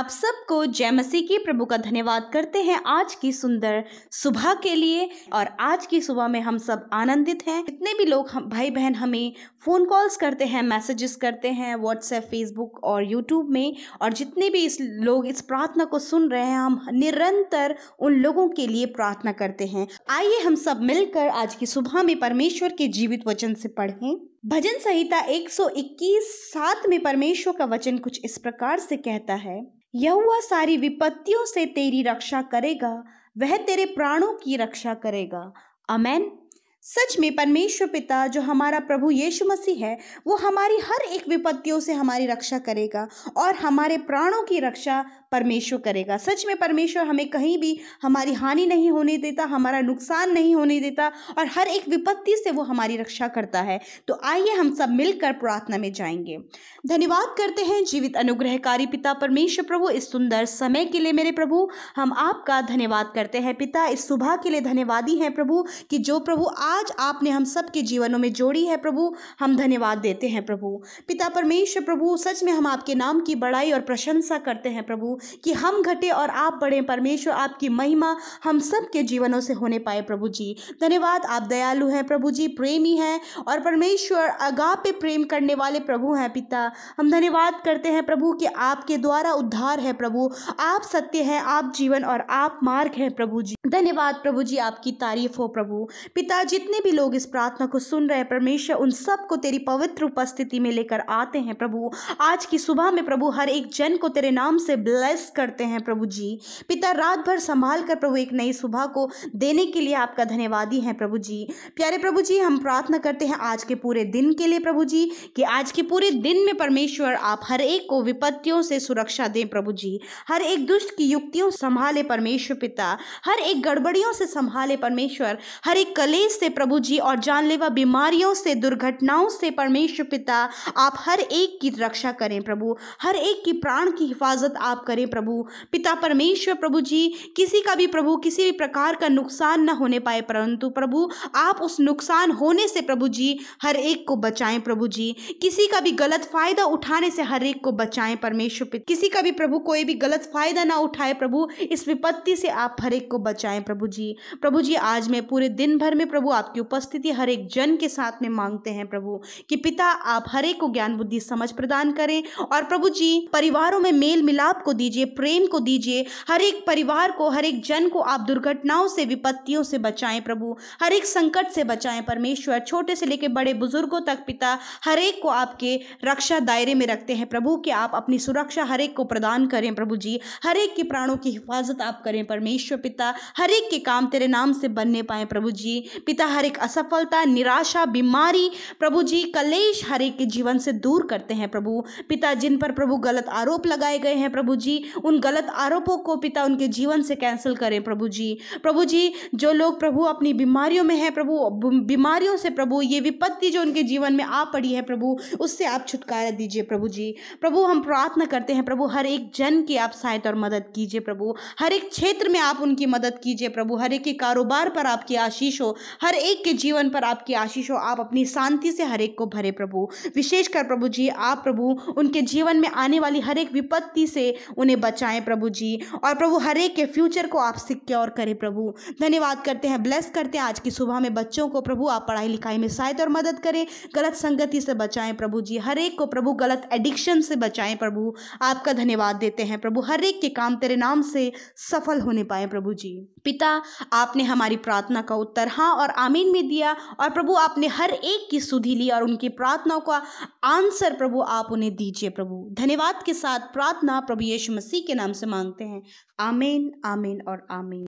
आप सबको जय मसीह की प्रभु का धन्यवाद करते हैं आज की सुंदर सुबह के लिए और आज की सुबह में हम सब आनंदित हैं जितने भी लोग हम भाई बहन हमें फ़ोन कॉल्स करते हैं मैसेजेस करते हैं व्हाट्सएप फेसबुक और यूट्यूब में और जितने भी इस लोग इस प्रार्थना को सुन रहे हैं हम निरंतर उन लोगों के लिए प्रार्थना करते हैं आइए हम सब मिलकर आज की सुबह में परमेश्वर के जीवित वचन से पढ़ें भजन संहिता 121 सात में परमेश्वर का वचन कुछ इस प्रकार से कहता है यहुआ सारी विपत्तियों से तेरी रक्षा करेगा वह तेरे प्राणों की रक्षा करेगा अमेन सच में परमेश्वर पिता जो हमारा प्रभु यीशु मसीह है वो हमारी हर एक विपत्तियों से हमारी रक्षा करेगा और हमारे प्राणों की रक्षा परमेश्वर करेगा सच में परमेश्वर हमें कहीं भी हमारी हानि नहीं होने देता हमारा नुकसान नहीं होने देता और हर एक विपत्ति से वो हमारी रक्षा करता है तो आइए हम सब मिलकर प्रार्थना में जाएंगे धन्यवाद करते हैं जीवित अनुग्रहकारी पिता परमेश्वर प्रभु इस सुंदर समय के लिए मेरे प्रभु हम आपका धन्यवाद करते हैं पिता इस सुबह के लिए धन्यवादी हैं प्रभु कि जो प्रभु आप आज आपने हम सबके जीवनों में जोड़ी है प्रभु हम धन्यवाद देते हैं प्रभु पिता परमेश्वर प्रभु सच में हम आपके नाम की बड़ाई और प्रशंसा करते हैं प्रभु कि हम घटे और आप बढ़े परमेश्वर आपकी महिमा हम सबके जीवनों से होने पाए प्रभु जी धन्यवाद आप दयालु हैं प्रभु जी प्रेमी हैं और परमेश्वर अगा पे प्रेम करने वाले प्रभु हैं पिता हम धन्यवाद करते हैं प्रभु कि आपके द्वारा उद्धार है प्रभु आप सत्य हैं आप जीवन और आप मार्ग हैं प्रभु जी धन्यवाद प्रभु जी आपकी तारीफ हो प्रभु पिता जितने भी लोग इस प्रार्थना को सुन रहे हैं परमेश्वर उन सबको तेरी पवित्र उपस्थिति में लेकर आते हैं प्रभु आज की सुबह में प्रभु हर एक जन को तेरे नाम से ब्लेस करते हैं प्रभु जी पिता रात भर संभाल कर प्रभु एक नई सुबह को देने के लिए आपका धन्यवादी हैं प्रभु जी प्यारे प्रभु जी हम प्रार्थना करते हैं आज के पूरे दिन के लिए प्रभु जी कि आज के पूरे दिन में परमेश्वर आप हर एक को विपत्तियों से सुरक्षा दें प्रभु जी हर एक दुष्ट की युक्तियों संभाले परमेश्वर पिता हर एक गड़बड़ियों से संभाले परमेश्वर हर एक कलेश से प्रभु जी और जानलेवा बीमारियों से दुर्घटनाओं से परमेश्वर पिता आप हर एक की रक्षा करें प्रभु हर एक की प्राण की हिफाजत आप करें प्रभु पिता परमेश्वर प्रभु जी किसी का भी प्रभु किसी भी प्रकार का नुकसान न होने पाए परंतु प्रभु आप उस नुकसान होने से प्रभु जी हर एक को बचाएं प्रभु जी किसी का भी गलत फायदा उठाने से हर एक को बचाएं परमेश्वर पिता किसी का भी प्रभु कोई भी गलत फायदा ना उठाए प्रभु इस विपत्ति से आप हर एक को बचाएं जाएं प्रभु जी प्रभु जी आज मैं पूरे दिन भर में प्रभु आपकी उपस्थिति हर एक जन के साथ में मांगते हैं प्रभु कि पिता आप हर एक को ज्ञान बुद्धि समझ प्रदान करें और प्रभु जी परिवारों में मेल मिलाप को दीजिए प्रेम को दीजिए हर एक परिवार को हर एक जन को आप दुर्घटनाओं से विपत्तियों से बचाएं प्रभु हर एक संकट से बचाएं परमेश्वर छोटे से लेकर बड़े बुजुर्गों तक पिता हर एक को आपके रक्षा दायरे में रखते हैं प्रभु कि आप अपनी सुरक्षा हर एक को प्रदान करें प्रभु जी हर एक के प्राणों की हिफाजत आप करें परमेश्वर पिता हर एक के काम तेरे नाम से बनने पाए प्रभु जी पिता हर एक असफलता निराशा बीमारी प्रभु जी कलेश हर एक के जीवन से दूर करते हैं प्रभु पिता जिन पर प्रभु गलत आरोप लगाए गए हैं प्रभु जी उन गलत आरोपों को पिता उनके जीवन से कैंसिल करें प्रभु जी प्रभु जी जो लोग प्रभु अपनी बीमारियों में है प्रभु बीमारियों से प्रभु ये विपत्ति जो उनके जीवन में आ पड़ी है प्रभु उससे आप छुटकारा दीजिए प्रभु जी प्रभु हम प्रार्थना करते हैं प्रभु हर एक जन की आप सहायता और मदद कीजिए प्रभु हर एक क्षेत्र में आप उनकी मदद कीजिए प्रभु हर एक के कारोबार पर आपकी आशीष हो हर एक के जीवन पर आपकी आशीष हो आप अपनी शांति से हर एक को भरे प्रभु विशेषकर प्रभु जी आप प्रभु उनके जीवन में आने वाली हर एक विपत्ति से उन्हें बचाएं प्रभु जी और प्रभु हर एक के फ्यूचर को आप सिक्योर करें प्रभु धन्यवाद करते हैं ब्लेस करते हैं आज की सुबह में बच्चों को प्रभु आप पढ़ाई लिखाई में सहायता और मदद करें गलत संगति से बचाएं प्रभु जी हर एक को प्रभु गलत एडिक्शन से बचाएं प्रभु आपका धन्यवाद देते हैं प्रभु हर एक के काम तेरे नाम से सफल होने पाए प्रभु जी पिता आपने हमारी प्रार्थना का उत्तर हाँ और आमीन भी दिया और प्रभु आपने हर एक की सुधी ली और उनकी प्रार्थनाओं का आंसर प्रभु आप उन्हें दीजिए प्रभु धन्यवाद के साथ प्रार्थना प्रभु यीशु मसीह के नाम से मांगते हैं आमीन आमीन और आमीन